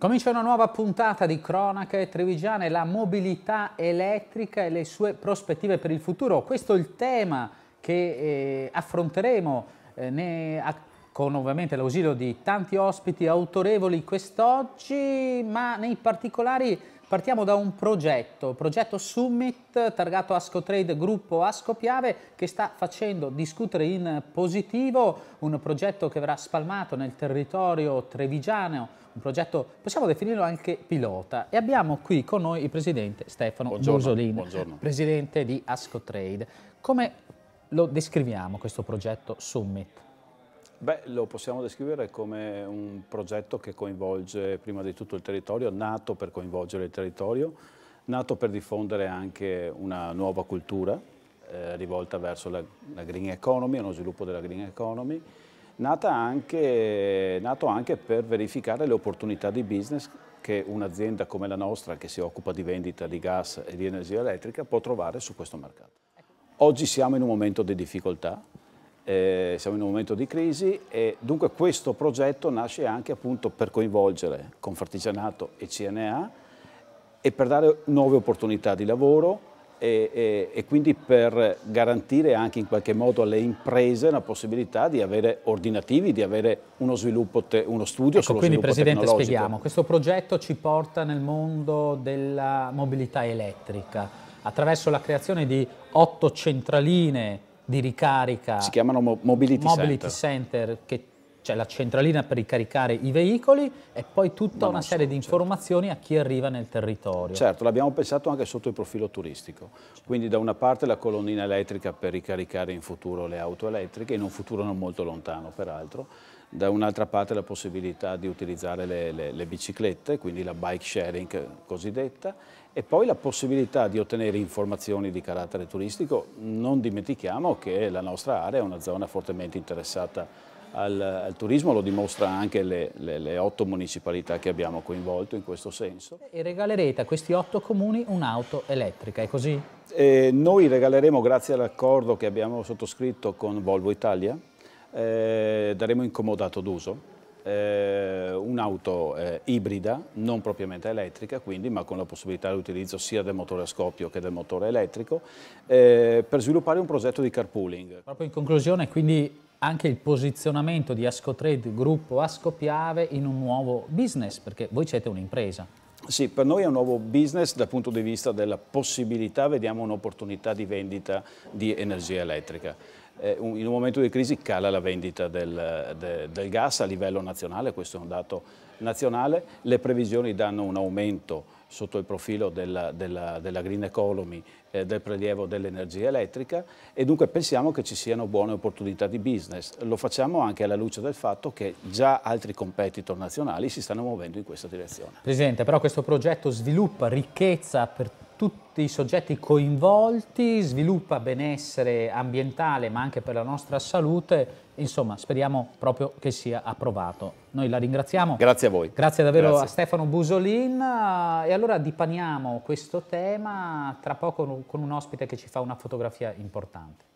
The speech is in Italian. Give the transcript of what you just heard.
Comincia una nuova puntata di Cronache Trevigiane, la mobilità elettrica e le sue prospettive per il futuro. Questo è il tema che eh, affronteremo eh, a, con ovviamente l'ausilio di tanti ospiti autorevoli quest'oggi, ma nei particolari Partiamo da un progetto, progetto Summit targato Asco Trade Gruppo Asco Piave che sta facendo discutere in positivo un progetto che verrà spalmato nel territorio trevigiano, un progetto possiamo definirlo anche pilota e abbiamo qui con noi il presidente Stefano Musolini, presidente di Asco Trade. Come lo descriviamo questo progetto Summit? Beh, lo possiamo descrivere come un progetto che coinvolge prima di tutto il territorio, nato per coinvolgere il territorio, nato per diffondere anche una nuova cultura eh, rivolta verso la, la, green economy, uno sviluppo della green economy, anche, nato anche per verificare le opportunità di business che un'azienda come la nostra, che si occupa di vendita di gas e di energia elettrica, può trovare su questo mercato. Oggi siamo in un momento di difficoltà, eh, siamo in un momento di crisi e dunque questo progetto nasce anche appunto per coinvolgere Confartigianato e CNA e per dare nuove opportunità di lavoro e, e, e quindi per garantire anche in qualche modo alle imprese la possibilità di avere ordinativi, di avere uno, sviluppo te, uno studio ecco, sullo quindi, sviluppo Presidente, Quindi Presidente spieghiamo, questo progetto ci porta nel mondo della mobilità elettrica attraverso la creazione di otto centraline di ricarica. Si chiamano Mobility, mobility center. center. che c'è cioè la centralina per ricaricare i veicoli e poi tutta una serie so, di certo. informazioni certo. a chi arriva nel territorio. Certo, l'abbiamo pensato anche sotto il profilo turistico, certo. quindi da una parte la colonnina elettrica per ricaricare in futuro le auto elettriche, in un futuro non molto lontano peraltro, da un'altra parte la possibilità di utilizzare le, le, le biciclette, quindi la bike sharing cosiddetta, e poi la possibilità di ottenere informazioni di carattere turistico. Non dimentichiamo che la nostra area è una zona fortemente interessata al, al turismo, lo dimostra anche le, le, le otto municipalità che abbiamo coinvolto in questo senso. E regalerete a questi otto comuni un'auto elettrica, è così? Eh, noi regaleremo, grazie all'accordo che abbiamo sottoscritto con Volvo Italia, eh, daremo incomodato d'uso eh, un'auto eh, ibrida, non propriamente elettrica quindi, ma con la possibilità di utilizzo sia del motore a scoppio che del motore elettrico, eh, per sviluppare un progetto di carpooling. Proprio in conclusione, quindi anche il posizionamento di Ascotrade Gruppo Ascopiave in un nuovo business, perché voi siete un'impresa. Sì, per noi è un nuovo business dal punto di vista della possibilità, vediamo un'opportunità di vendita di energia elettrica. Eh, in un momento di crisi cala la vendita del, de, del gas a livello nazionale, questo è un dato nazionale, le previsioni danno un aumento sotto il profilo della, della, della green economy, eh, del prelievo dell'energia elettrica e dunque pensiamo che ci siano buone opportunità di business. Lo facciamo anche alla luce del fatto che già altri competitor nazionali si stanno muovendo in questa direzione. Presidente, però questo progetto sviluppa ricchezza per tutti i soggetti coinvolti, sviluppa benessere ambientale ma anche per la nostra salute. Insomma, speriamo proprio che sia approvato. Noi la ringraziamo. Grazie a voi. Grazie davvero Grazie. a Stefano Busolin. Ah, e allora dipaniamo questo tema tra poco con un ospite che ci fa una fotografia importante.